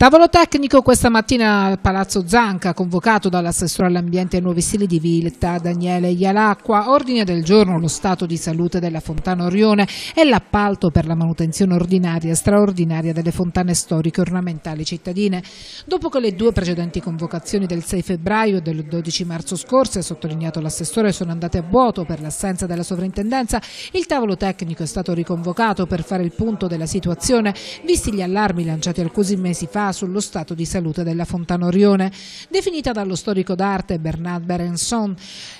Tavolo tecnico questa mattina al Palazzo Zanca, convocato dall'assessore all'ambiente e nuovi stili di Vilta, Daniele Ialacqua. Ordine del giorno lo stato di salute della Fontana Orione e l'appalto per la manutenzione ordinaria e straordinaria delle fontane storiche ornamentali cittadine. Dopo che le due precedenti convocazioni del 6 febbraio e del 12 marzo scorse, ha sottolineato l'assessore, sono andate a vuoto per l'assenza della sovrintendenza, il tavolo tecnico è stato riconvocato per fare il punto della situazione, visti gli allarmi lanciati alcuni mesi fa sullo stato di salute della Fontana Orione, definita dallo storico d'arte Bernard Berenson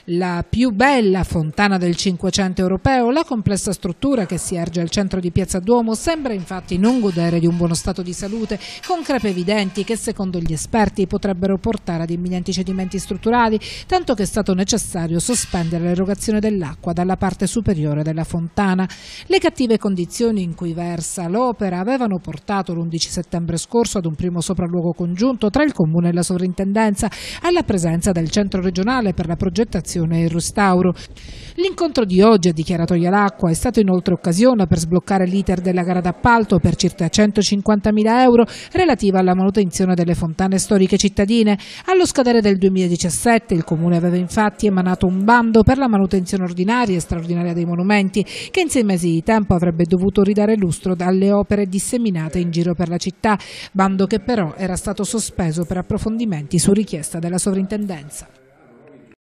la più bella fontana del Cinquecento europeo. La complessa struttura che si erge al centro di Piazza Duomo sembra infatti non godere di un buono stato di salute, con crepe evidenti che secondo gli esperti potrebbero portare ad imminenti cedimenti strutturali, tanto che è stato necessario sospendere l'erogazione dell'acqua dalla parte superiore della fontana. Le cattive condizioni in cui versa l'opera avevano portato l'11 settembre scorso ad un primo sopralluogo congiunto tra il Comune e la Sovrintendenza alla presenza del Centro regionale per la progettazione e il restauro. L'incontro di oggi, ha dichiarato Ialacqua, è stato inoltre occasione per sbloccare l'iter della gara d'appalto per circa 150.000 euro relativa alla manutenzione delle fontane storiche cittadine. Allo scadere del 2017 il Comune aveva infatti emanato un bando per la manutenzione ordinaria e straordinaria dei monumenti che in sei mesi di tempo avrebbe dovuto ridare lustro dalle opere disseminate in giro per la città, bando che però era stato sospeso per approfondimenti su richiesta della sovrintendenza.